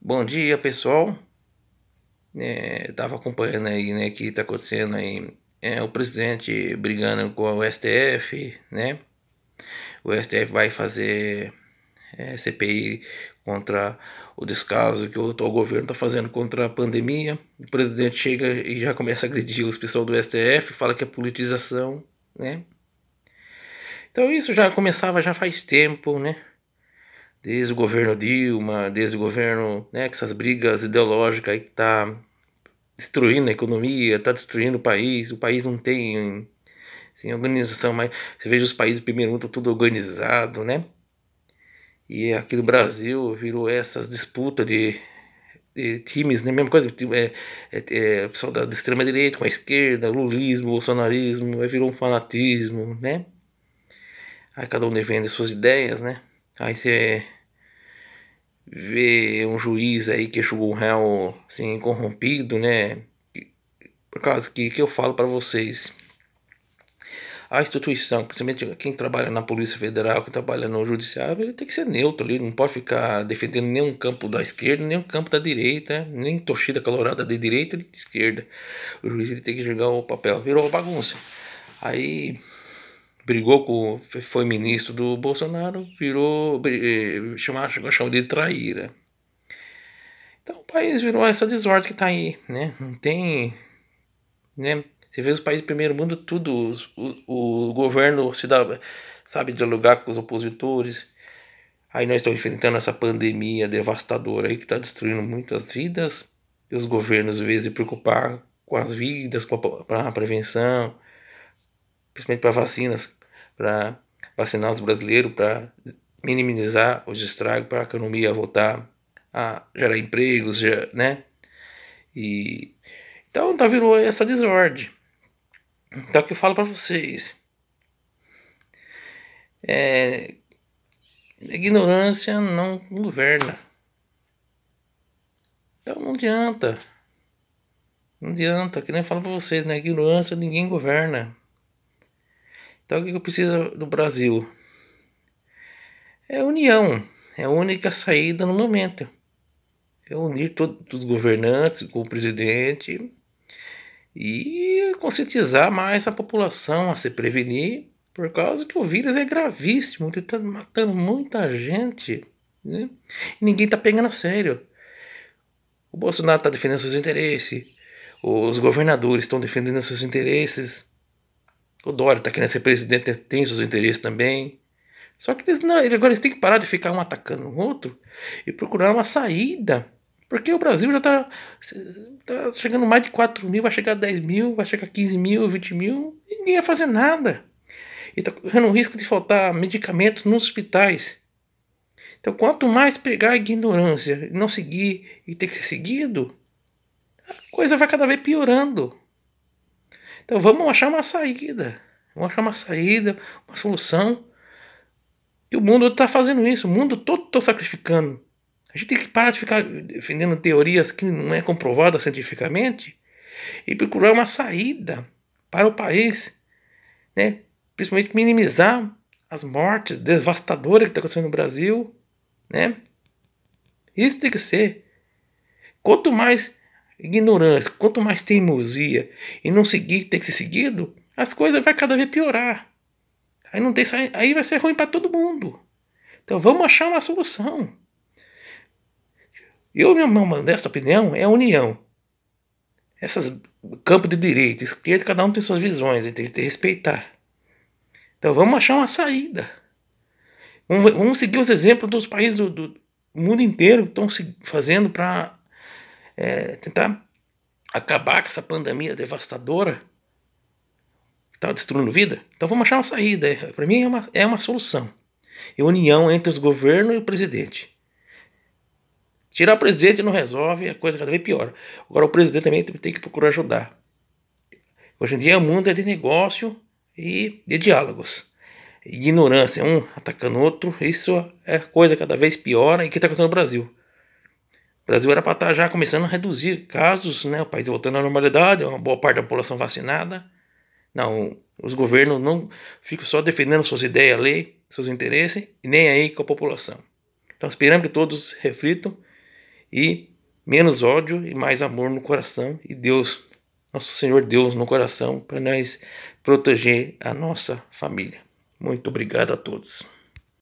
Bom dia pessoal. Estava é, acompanhando aí né, que está acontecendo aí é, o presidente brigando com o STF, né? O STF vai fazer é, CPI contra o descaso que o atual governo está fazendo contra a pandemia. O presidente chega e já começa a agredir os pessoal do STF, fala que é politização, né? Então isso já começava já faz tempo, né? desde o governo Dilma, desde o governo, né, com essas brigas ideológicas aí que tá destruindo a economia, tá destruindo o país, o país não tem assim, organização mais. Você veja os países primeiro mundo tudo organizado, né? E aqui no Brasil virou essas disputas de, de times, né? Mesma coisa, é, é, é pessoal da, da extrema direita com a esquerda, lulismo, bolsonarismo, aí virou um fanatismo, né? Aí cada um defende suas ideias, né? Aí você vê um juiz aí que julgou um réu assim, corrompido, né? Por causa que, que eu falo para vocês. A instituição, principalmente quem trabalha na Polícia Federal, quem trabalha no Judiciário, ele tem que ser neutro ali, não pode ficar defendendo nenhum campo da esquerda, nenhum campo da direita, nem torcida colorada de direita e de esquerda. O juiz ele tem que jogar o papel, virou bagunça. Aí brigou com. foi ministro do Bolsonaro, virou. Eh, chamar, chegou de traíra. Então o país virou essa desordem que está aí, né? Não tem. Né? Você vê os países do primeiro mundo, tudo. O, o governo se dá, sabe dialogar com os opositores. Aí nós estamos enfrentando essa pandemia devastadora aí que está destruindo muitas vidas. E os governos, às vezes, se preocupar com as vidas, com a, prevenção, principalmente para vacinas, para vacinar os brasileiros, para minimizar os estragos, para a economia voltar a gerar empregos, né? E então tá virou essa desordem. Então o que eu falo para vocês é ignorância não governa. Então não adianta. Não adianta, que nem eu falo pra vocês, né? Ignorância ninguém governa. Então o que precisa do Brasil? É união, é a única saída no momento. É unir todos os governantes com o presidente e conscientizar mais a população a se prevenir, por causa que o vírus é gravíssimo, ele está matando muita gente. Né? E ninguém está pegando a sério. O Bolsonaro está defendendo seus interesses, os governadores estão defendendo seus interesses. O Dória está querendo ser presidente, tem seus interesses também. Só que eles não, agora eles têm que parar de ficar um atacando o outro e procurar uma saída. Porque o Brasil já está tá chegando mais de 4 mil, vai chegar a 10 mil, vai chegar a 15 mil, 20 mil, e ninguém vai fazer nada. E está correndo o risco de faltar medicamentos nos hospitais. Então, quanto mais pegar a ignorância e não seguir e ter que ser seguido, a coisa vai cada vez piorando. Então vamos achar uma saída. Vamos achar uma saída, uma solução. E o mundo está fazendo isso, o mundo todo está sacrificando. A gente tem que parar de ficar defendendo teorias que não é comprovada cientificamente e procurar uma saída para o país, né? principalmente minimizar as mortes devastadoras que está acontecendo no Brasil. Né? Isso tem que ser. Quanto mais ignorância, quanto mais teimosia e não seguir, ter que ser seguido, as coisas vai cada vez piorar. Aí não tem aí vai ser ruim para todo mundo. Então vamos achar uma solução. Eu, minha modesta opinião, é a união. Essas campo de direita, esquerda, cada um tem suas visões, tem que respeitar. Então vamos achar uma saída. Vamos, vamos seguir os exemplos dos países do, do mundo inteiro que estão fazendo para é, tentar acabar com essa pandemia devastadora que está destruindo vida. Então vamos achar uma saída. Para mim é uma, é uma solução. E união entre os governos e o presidente. Tirar o presidente não resolve, a coisa cada vez piora. Agora o presidente também tem que procurar ajudar. Hoje em dia o mundo é de negócio e de diálogos. Ignorância, um atacando o outro, isso é coisa cada vez pior e que está acontecendo no Brasil. Brasil era para estar tá já começando a reduzir casos, né? O país voltando à normalidade, uma boa parte da população vacinada. Não, os governos não ficam só defendendo suas ideias, lei, seus interesses, e nem aí com a população. Então esperamos que todos reflitam e menos ódio e mais amor no coração e Deus, nosso Senhor Deus no coração, para nós proteger a nossa família. Muito obrigado a todos.